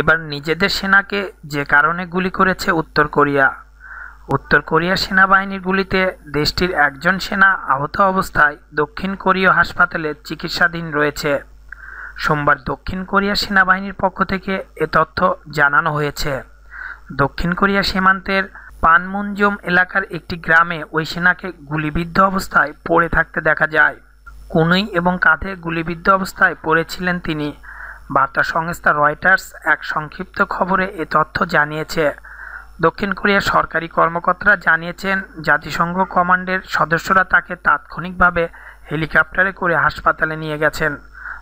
এবার নিজেদের সেনাকে যে কারণে গুলি করেছে উত্তর কোরিয়া উত্তর কোরিয়া সেনাবাহিনীর গুলিতে দেশটির একজন সেনা আহত অবস্থায় দক্ষিণ কোরীয় হাসপাতালে চিকিৎসাধীন রয়েছে সোমবার দক্ষিণ কোরিয়া সেনাবাহিনীর পক্ষ থেকে এ তথ্য জানানো হয়েছে দক্ষিণ কোরিয়া সীমান্তের পানমুঞ্জম এলাকার একটি গ্রামে ওই সেনাকে গুলিবিদ্ধ অবস্থায় পড়ে থাকতে দেখা যায় কুনুই এবং কাঁধে গুলিবিদ্ধ অবস্থায় পড়েছিলেন তিনি বার্তা সংস্থা রয়টার্স এক সংক্ষিপ্ত খবরে এ তথ্য জানিয়েছে দক্ষিণ কোরিয়ার সরকারি কর্মকর্তারা জানিয়েছেন জাতিসংঘ কমান্ডের সদস্যরা তাকে তাৎক্ষণিকভাবে হেলিকপ্টারে করে হাসপাতালে নিয়ে গেছেন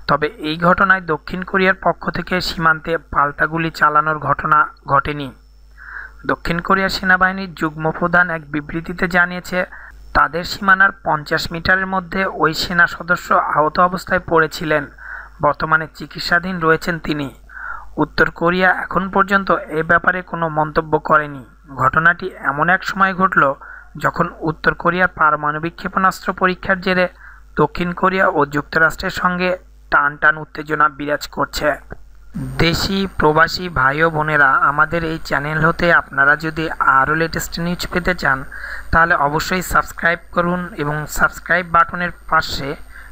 তবে এই ঘটনায় দক্ষিণ কোরিয়ার পক্ষ থেকে সীমান্তে পাল্টাগুলি চালানোর ঘটনা ঘটেনি দক্ষিণ কোরিয়ার সেনাবাহিনীর যুগ্ম প্রধান এক বিবৃতিতে জানিয়েছে তাদের সীমানার পঞ্চাশ মিটারের মধ্যে ওই সেনা সদস্য আহত অবস্থায় পড়েছিলেন বর্তমানে চিকিৎসাধীন রয়েছেন তিনি উত্তর কোরিয়া এখন পর্যন্ত এ ব্যাপারে কোনো মন্তব্য করেনি ঘটনাটি এমন এক সময় ঘটল যখন উত্তর কোরিয়ার পারমাণবিক ক্ষেপণাস্ত্র পরীক্ষার জেরে দক্ষিণ কোরিয়া ও যুক্তরাষ্ট্রের সঙ্গে টান টান উত্তেজনা বিরাজ করছে দেশি প্রবাসী ভাই ও বোনেরা আমাদের এই চ্যানেল হতে আপনারা যদি আরও লেটেস্ট নিউজ পেতে চান তাহলে অবশ্যই সাবস্ক্রাইব করুন এবং সাবস্ক্রাইব বাটনের পাশে